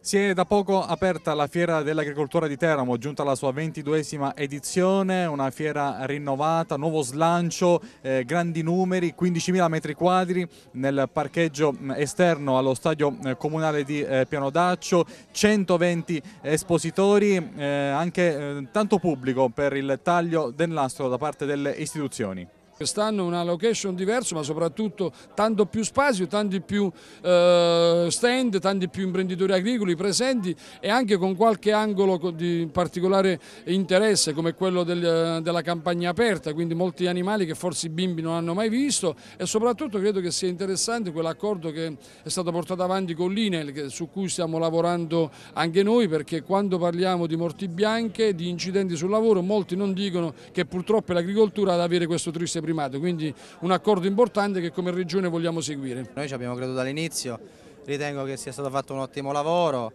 Si è da poco aperta la Fiera dell'Agricoltura di Teramo, giunta alla sua ventiduesima edizione, una fiera rinnovata, nuovo slancio, eh, grandi numeri, 15.000 metri quadri nel parcheggio mm, esterno allo stadio eh, comunale di eh, Daccio, 120 espositori, eh, anche eh, tanto pubblico per il taglio del nastro da parte delle istituzioni. Quest'anno una location diversa ma soprattutto tanto più spazio, tanti più eh, stand, tanti più imprenditori agricoli presenti e anche con qualche angolo di particolare interesse come quello del, della campagna aperta, quindi molti animali che forse i bimbi non hanno mai visto e soprattutto credo che sia interessante quell'accordo che è stato portato avanti con l'INEL su cui stiamo lavorando anche noi perché quando parliamo di morti bianche, di incidenti sul lavoro molti non dicono che purtroppo è l'agricoltura ad avere questo triste problema primato, quindi un accordo importante che come Regione vogliamo seguire. Noi ci abbiamo creduto dall'inizio, ritengo che sia stato fatto un ottimo lavoro,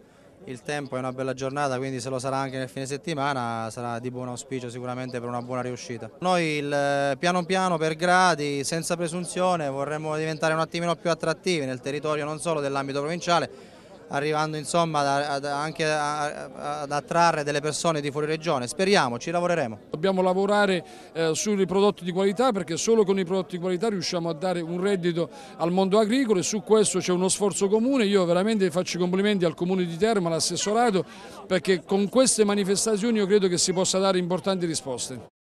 il tempo è una bella giornata quindi se lo sarà anche nel fine settimana sarà di buon auspicio sicuramente per una buona riuscita. Noi il, eh, piano piano per gradi senza presunzione vorremmo diventare un attimino più attrattivi nel territorio non solo dell'ambito provinciale arrivando insomma ad, ad, anche a, ad attrarre delle persone di fuori regione. Speriamo, ci lavoreremo. Dobbiamo lavorare eh, sui prodotti di qualità perché solo con i prodotti di qualità riusciamo a dare un reddito al mondo agricolo e su questo c'è uno sforzo comune. Io veramente faccio i complimenti al Comune di Terma, all'assessorato perché con queste manifestazioni io credo che si possa dare importanti risposte.